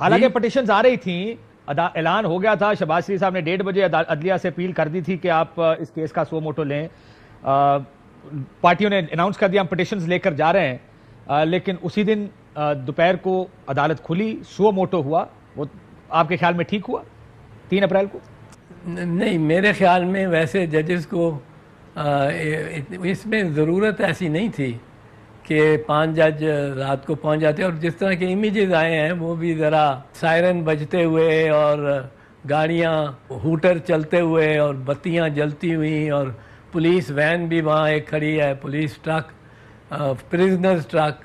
हालांकि पटिशन आ रही थी ऐलान हो गया था शबाज शरीफ साहब ने डेढ़ बजे अदलिया से अपील कर दी थी कि आप इस केस का सो मोटो लें पार्टियों ने अनाउंस कर दिया हम पटिशन लेकर जा रहे हैं आ, लेकिन उसी दिन दोपहर को अदालत खुली सो मोटो हुआ वो आपके ख्याल में ठीक हुआ तीन अप्रैल को नहीं मेरे ख्याल में वैसे जजेस को इसमें ज़रूरत ऐसी नहीं थी कि पांच जज रात को पहुंच जाते हैं और जिस तरह के इमेजेस आए हैं वो भी ज़रा सायरन बजते हुए और गाड़ियाँ हुटर चलते हुए और बत्तियाँ जलती हुई और पुलिस वैन भी वहाँ एक खड़ी है पुलिस ट्रक प्रिजनर्स ट्रक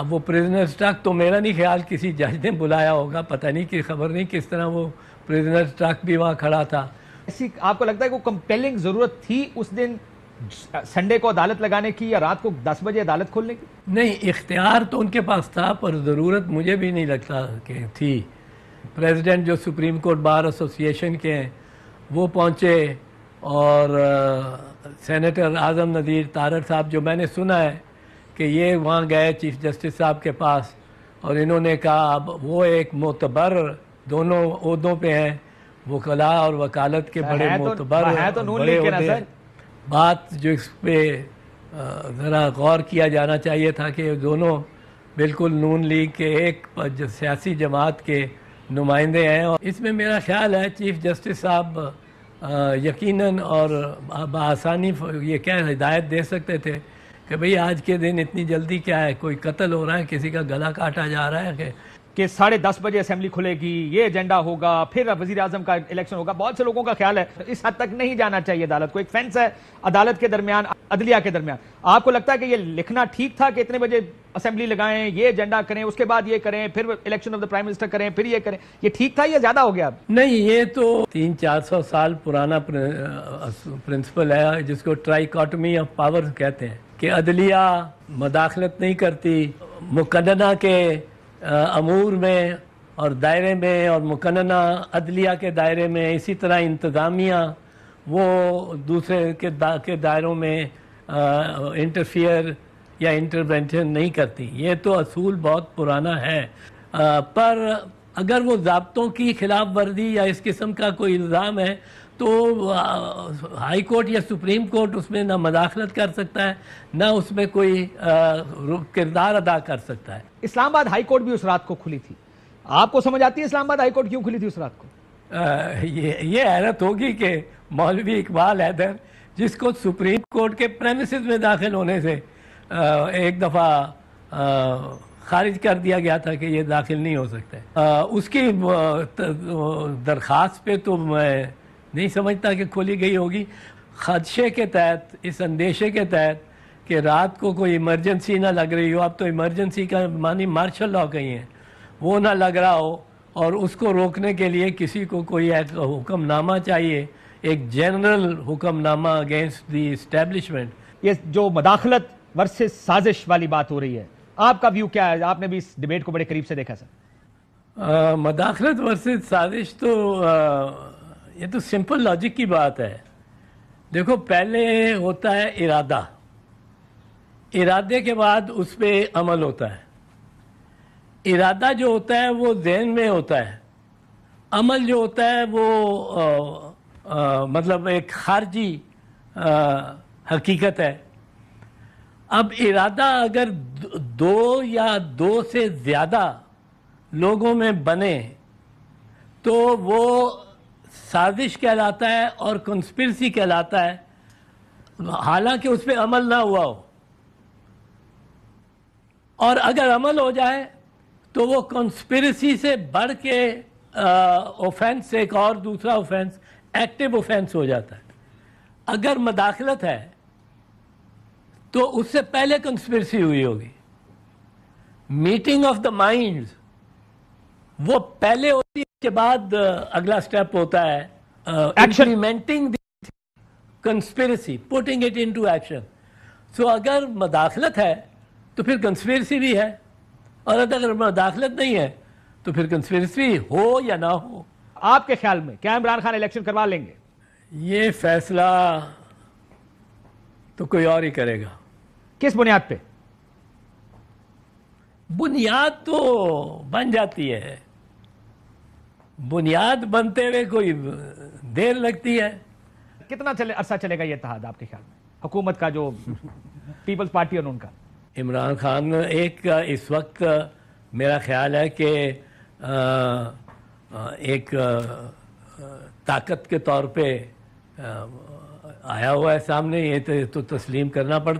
अब वो प्रिजनर्स ट्रक तो मेरा नहीं ख्याल किसी जज ने बुलाया होगा पता नहीं कि खबर नहीं किस तरह वो प्रिजनर्स ट्रक भी वहाँ खड़ा था ऐसी आपको लगता है कि वो कंपेलिंग ज़रूरत थी उस दिन संडे को अदालत लगाने की या रात को दस बजे अदालत खोलने की नहीं इख्तियार तो उनके पास था पर ज़रूरत मुझे भी नहीं लगता कि थी प्रेसिडेंट जो सुप्रीम कोर्ट बार एसोसिएशन के हैं वो पहुँचे और सेनेटर आज़म नदीर तारक साहब जो मैंने सुना है कि ये वहाँ गए चीफ जस्टिस साहब के पास और इन्होंने कहा अब वो एक मोतबर दोनों उहदों पे हैं वकला और वकालत के बड़े तो मोतबर है तो नून लीग के ना सर बात जो इस पर ज़रा गौर किया जाना चाहिए था कि दोनों बिल्कुल नून लीग के एक सियासी जमात के नुमाइंदे हैं और इसमें मेरा ख्याल है चीफ जस्टिस साहब यकीनन और बसानी ये क्या हिदायत दे सकते थे कि भाई आज के दिन इतनी जल्दी क्या है कोई कत्ल हो रहा है किसी का गला काटा जा रहा है कि कि साढ़े दस बजे असेंबली खुलेगी ये एजेंडा होगा फिर वजी अजम का इलेक्शन होगा बहुत से लोगों का ख्याल है तो इस हद तक नहीं जाना चाहिए अदालत को एक फेंस है अदालत के दरमियान अदलिया के दरमियान आपको लगता है कि ये लिखना ठीक था कि इतने बजे असेंबली लगाएं ये एजेंडा करें उसके बाद ये करें फिर election of the prime minister करें फिर ये करें ये ठीक था या ज्यादा हो गया नहीं ये तो तीन चार सौ साल पुराना प्रिंसिपल है जिसको ट्राइकॉटमी ऑफ पावर कहते हैं कि अदलिया मदाखलत नहीं करती मुकदना के अमूर में और दायरे में और मुकन्ना अदलिया के दायरे में इसी तरह इंतज़ामिया वो दूसरे के दा, के दायरों में इंटरफियर या इंटरवेंशन नहीं करती ये तो असूल बहुत पुराना है आ, पर अगर वो जबतों की खिलाफ वर्जी या इस किस्म का कोई इल्ज़ाम है तो हाई कोर्ट या सुप्रीम कोर्ट उसमें ना मदाखलत कर सकता है ना उसमें कोई किरदार अदा कर सकता है इस्लामाबाद हाई कोर्ट भी उस रात को खुली थी आपको समझ आती है इस्लामाबाद हाई कोर्ट क्यों खुली थी उस रात को आ, ये ये हैरत होगी कि मौलवी इकबाल हैदर जिसको सुप्रीम कोर्ट के प्रेमिस में दाखिल होने से आ, एक दफ़ा खारिज कर दिया गया था कि ये दाखिल नहीं हो सकता आ, उसकी दरख्वास्त पे तो मैं नहीं समझता कि खोली गई होगी खदशे के तहत इस अंदेशे के तहत कि रात को कोई इमरजेंसी ना लग रही हो अब तो इमरजेंसी का मानी मार्शल लॉ कहीं है वो ना लग रहा हो और उसको रोकने के लिए किसी को कोई एक हुक्मनामा चाहिए एक जनरल हुक्मनामा अगेंस्ट दी इस्टेब्लिशमेंट ये जो मदाखलत वर्सेस साजिश वाली बात हो रही है आपका व्यू क्या है आपने भी इस डिबेट को बड़े करीब से देखा सर मदाखलत वर्सेज साजिश तो आ, ये तो सिंपल लॉजिक की बात है देखो पहले होता है इरादा इरादे के बाद उस पर अमल होता है इरादा जो होता है वो जहन में होता है अमल जो होता है वो आ, आ, मतलब एक खारजी हकीकत है अब इरादा अगर दो या दो से ज़्यादा लोगों में बने तो वो साजिश कहलाता है और कंस्पिरसी कहलाता है हालांकि उस पर अमल ना हुआ हो और अगर अमल हो जाए तो वो कंस्पिरसी से बढ़ के ऑफेंस एक और दूसरा ऑफेंस एक्टिव ऑफेंस हो जाता है अगर मदाखलत है तो उससे पहले कंस्पिरसी हुई होगी मीटिंग ऑफ द माइंड वो पहले होती है उसके बाद अगला स्टेप होता है एक्शनमेंटिंग conspiracy putting it to action so अगर मदाखलत है तो फिर कंस्पिरसी भी है और अगर मदाखलत नहीं है तो फिर कंस्पिरसी हो या ना हो आपके ख्याल में क्या इमरान खान इलेक्शन करवा लेंगे ये फैसला तो कोई और ही करेगा किस बुनियाद पे बुनियाद तो बन जाती है बुनियाद बनते हुए कोई देर लगती है कितना चले अरसा चलेगा ये इतिहाद आपके ख्याल में हुकूमत का जो पीपल्स पार्टी और उनका इमरान खान एक इस वक्त मेरा ख्याल है कि एक ताकत के तौर पे आया हुआ है सामने ये तो, तो तस्लीम करना पड़ता है